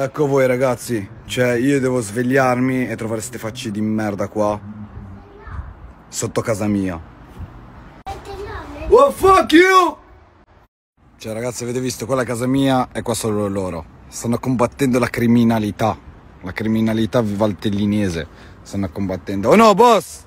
Ecco voi ragazzi, cioè io devo svegliarmi e trovare queste facce di merda qua Sotto casa mia What oh, fuck you? Cioè ragazzi avete visto, quella è casa mia e qua sono loro Stanno combattendo la criminalità La criminalità valtellinese Stanno combattendo Oh no boss!